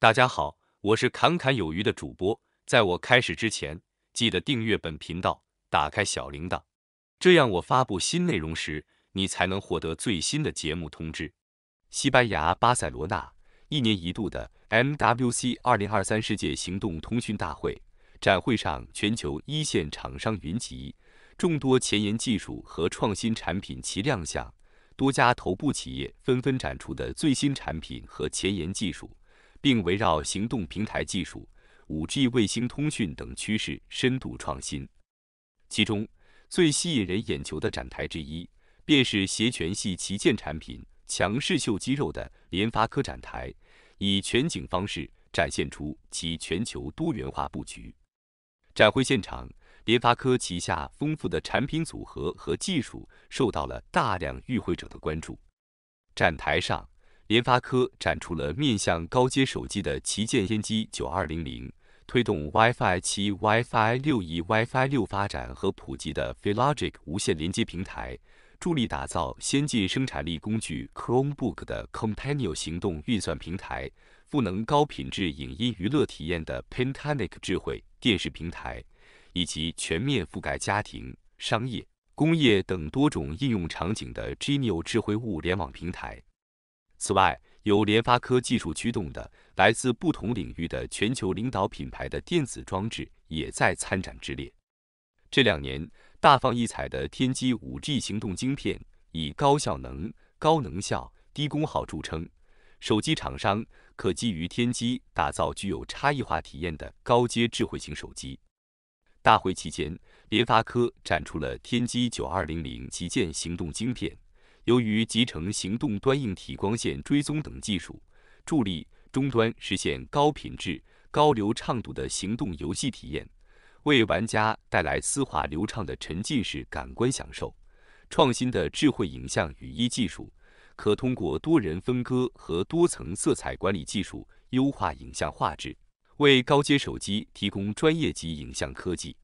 大家好，我是侃侃有余的主播。在我开始之前，记得订阅本频道，打开小铃铛，这样我发布新内容时，你才能获得最新的节目通知。西班牙巴塞罗那，一年一度的 MWC 2023世界行动通讯大会展会上，全球一线厂商云集，众多前沿技术和创新产品齐亮相，多家头部企业纷纷展出的最新产品和前沿技术。并围绕行动平台技术、5G 卫星通讯等趋势深度创新。其中，最吸引人眼球的展台之一，便是携全系旗舰产品强势秀肌肉的联发科展台，以全景方式展现出其全球多元化布局。展会现场，联发科旗下丰富的产品组合和技术受到了大量与会者的关注。展台上。联发科展出了面向高阶手机的旗舰天玑九二零零，推动 WiFi 七、WiFi 六一、WiFi 六发展和普及的 p h l o g i c 无线连接平台，助力打造先进生产力工具 Chromebook 的 Continual 行动运算平台，赋能高品质影音娱乐体验的 p e n t a n i c 智慧电视平台，以及全面覆盖家庭、商业、工业等多种应用场景的 g e n i a 智慧物联网平台。此外，由联发科技术驱动的来自不同领域的全球领导品牌的电子装置也在参展之列。这两年大放异彩的天玑 5G 行动晶片，以高效能、高能效、低功耗著称，手机厂商可基于天玑打造具有差异化体验的高阶智慧型手机。大会期间，联发科展出了天玑9200旗舰行动晶片。由于集成行动端硬体光线追踪等技术，助力终端实现高品质、高流畅度的行动游戏体验，为玩家带来丝滑流畅的沉浸式感官享受。创新的智慧影像语义技术，可通过多人分割和多层色彩管理技术优化影像画质，为高阶手机提供专业级影像科技。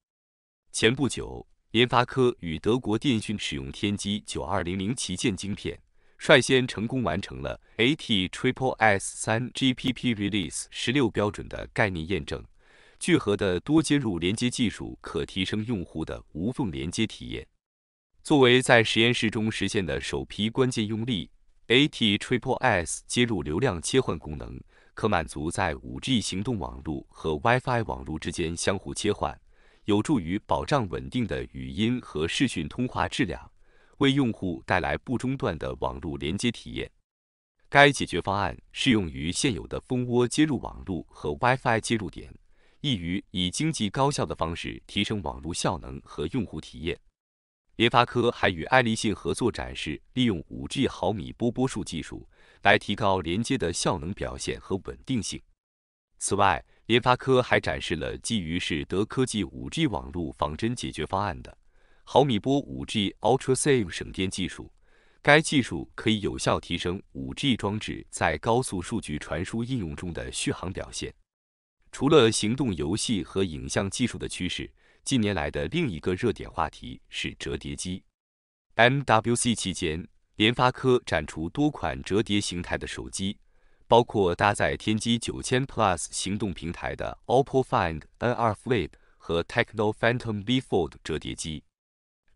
前不久。联发科与德国电讯使用天玑九二零零旗舰晶片，率先成功完成了 AT Triple S 三 GPP Release 十六标准的概念验证。聚合的多接入连接技术可提升用户的无缝连接体验。作为在实验室中实现的首批关键用例，AT Triple S 接入流量切换功能可满足在 5G 行动网络和 Wi-Fi 网络之间相互切换。有助于保障稳定的语音和视讯通话质量，为用户带来不中断的网络连接体验。该解决方案适用于现有的蜂窝接入网络和 WiFi 接入点，易于以经济高效的方式提升网络效能和用户体验。联发科还与爱立信合作展示，利用 5G 毫米波波束技术来提高连接的效能表现和稳定性。此外，联发科还展示了基于是德科技五 G 网络仿真解决方案的毫米波五 G Ultra Save 省电技术。该技术可以有效提升五 G 装置在高速数据传输应用中的续航表现。除了行动游戏和影像技术的趋势，近年来的另一个热点话题是折叠机。MWC 期间，联发科展出多款折叠形态的手机。包括搭载天玑九千 Plus 行动平台的 OPPO Find N R Flip 和 Techno Phantom B Fold 折叠机，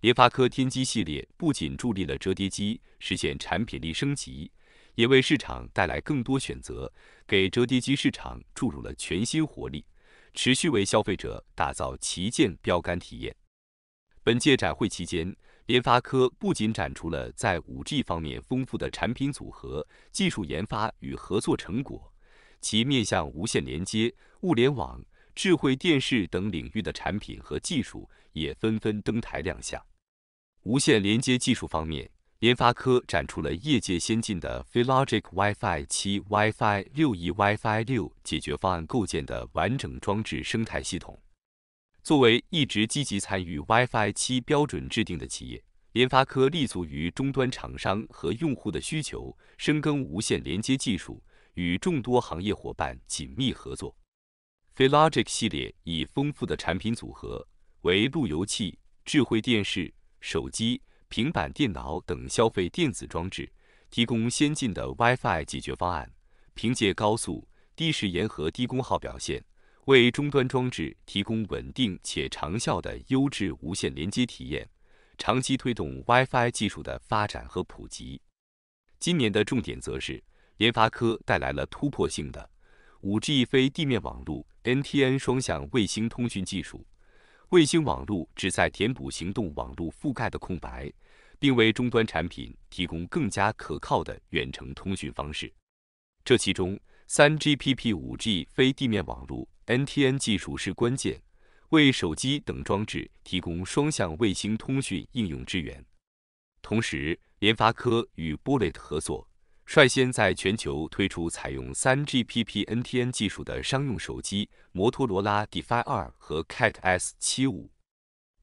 联发科天玑系列不仅助力了折叠机实现产品力升级，也为市场带来更多选择，给折叠机市场注入了全新活力，持续为消费者打造旗舰标杆体验。本届展会期间。联发科不仅展出了在 5G 方面丰富的产品组合、技术研发与合作成果，其面向无线连接、物联网、智慧电视等领域的产品和技术也纷纷登台亮相。无线连接技术方面，联发科展出了业界先进的 phylogic WiFi 7、WiFi 6E、WiFi 6解决方案构建的完整装置生态系统。作为一直积极参与 WiFi 7标准制定的企业，联发科立足于终端厂商和用户的需求，深耕无线连接技术，与众多行业伙伴紧密合作。Philologic 系列以丰富的产品组合为路由器、智慧电视、手机、平板电脑等消费电子装置提供先进的 WiFi 解决方案，凭借高速、低时延和低功耗表现。为终端装置提供稳定且长效的优质无线连接体验，长期推动 WiFi 技术的发展和普及。今年的重点则是联发科带来了突破性的 5G 非地面网络 NTN 双向卫星通讯技术。卫星网络旨在填补行动网络覆盖的空白，并为终端产品提供更加可靠的远程通讯方式。这其中，3GPP 5G 非地面网络 N T N 技术是关键，为手机等装置提供双向卫星通讯应用支援。同时，联发科与 Bullet 合作，率先在全球推出采用 3GPP N T N 技术的商用手机——摩托罗拉 d e f i 二和 Cat S 七五。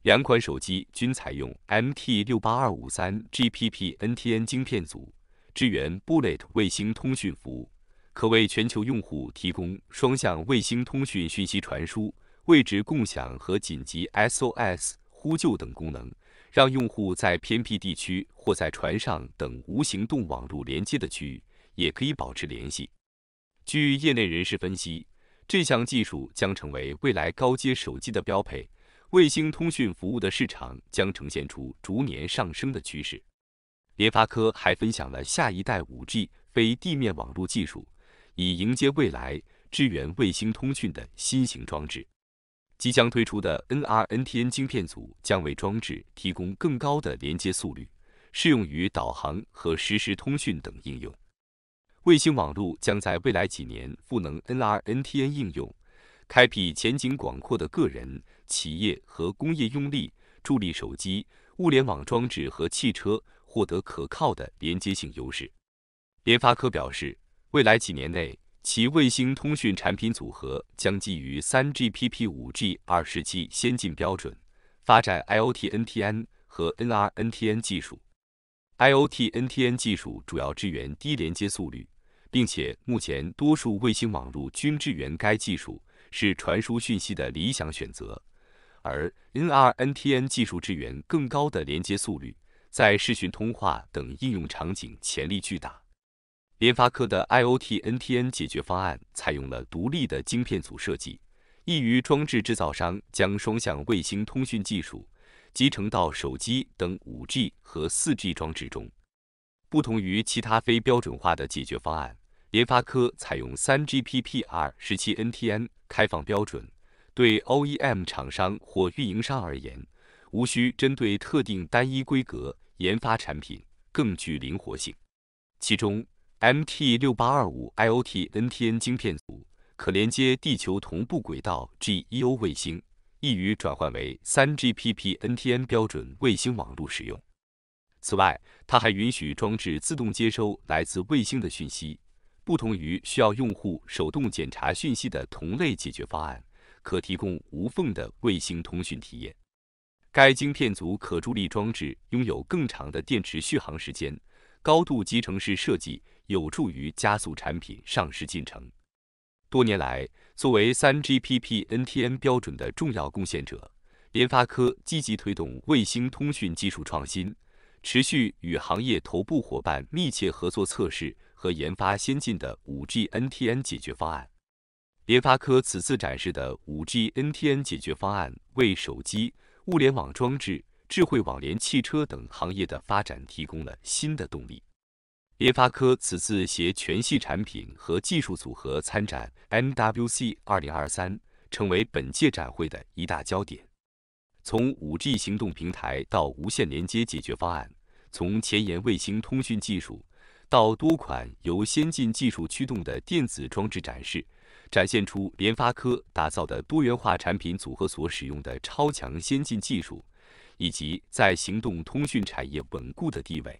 两款手机均采用 MT 六八二五三 GPP N T N 晶片组，支援 Bullet 卫星通讯服务。可为全球用户提供双向卫星通讯、讯息传输、位置共享和紧急 SOS 呼救等功能，让用户在偏僻地区或在船上等无行动网络连接的区域也可以保持联系。据业内人士分析，这项技术将成为未来高阶手机的标配。卫星通讯服务的市场将呈现出逐年上升的趋势。联发科还分享了下一代 5G 非地面网络技术。以迎接未来支援卫星通讯的新型装置。即将推出的 NR NTN 芯片组将为装置提供更高的连接速率，适用于导航和实时通讯等应用。卫星网络将在未来几年赋能 NR NTN 应用，开辟前景广阔的个人、企业和工业用例，助力手机、物联网装置和汽车获得可靠的连接性优势。联发科表示。未来几年内，其卫星通讯产品组合将基于 3GPP 5G、2G 先进标准，发展 IoT NTN 和 NR NTN 技术。IoT NTN 技术主要支援低连接速率，并且目前多数卫星网络均支援该技术，是传输讯息的理想选择。而 NR NTN 技术支援更高的连接速率，在视讯通话等应用场景潜力巨大。联发科的 IoT NTN 解决方案采用了独立的晶片组设计，易于装置制造商将双向卫星通讯技术集成到手机等 5G 和 4G 装置中。不同于其他非标准化的解决方案，联发科采用 3GPP R17 NTN 开放标准，对 OEM 厂商或运营商而言，无需针对特定单一规格研发产品，更具灵活性。其中。MT 六八二五 IOT NTN 晶片组可连接地球同步轨道 GEO 卫星，易于转换为 3GPP NTN 标准卫星网络使用。此外，它还允许装置自动接收来自卫星的讯息，不同于需要用户手动检查讯息的同类解决方案，可提供无缝的卫星通讯体验。该晶片组可助力装置拥有更长的电池续航时间，高度集成式设计。有助于加速产品上市进程。多年来，作为 3GPP NTN 标准的重要贡献者，联发科积极推动卫星通讯技术创新，持续与行业头部伙伴密切合作，测试和研发先进的 5G NTN 解决方案。联发科此次展示的 5G NTN 解决方案，为手机、物联网装置、智慧网联汽车等行业的发展提供了新的动力。联发科此次携全系产品和技术组合参展 MWC 2023，成为本届展会的一大焦点。从 5G 行动平台到无线连接解决方案，从前沿卫星通讯技术到多款由先进技术驱动的电子装置展示，展现出联发科打造的多元化产品组合所使用的超强先进技术，以及在行动通讯产业稳固的地位。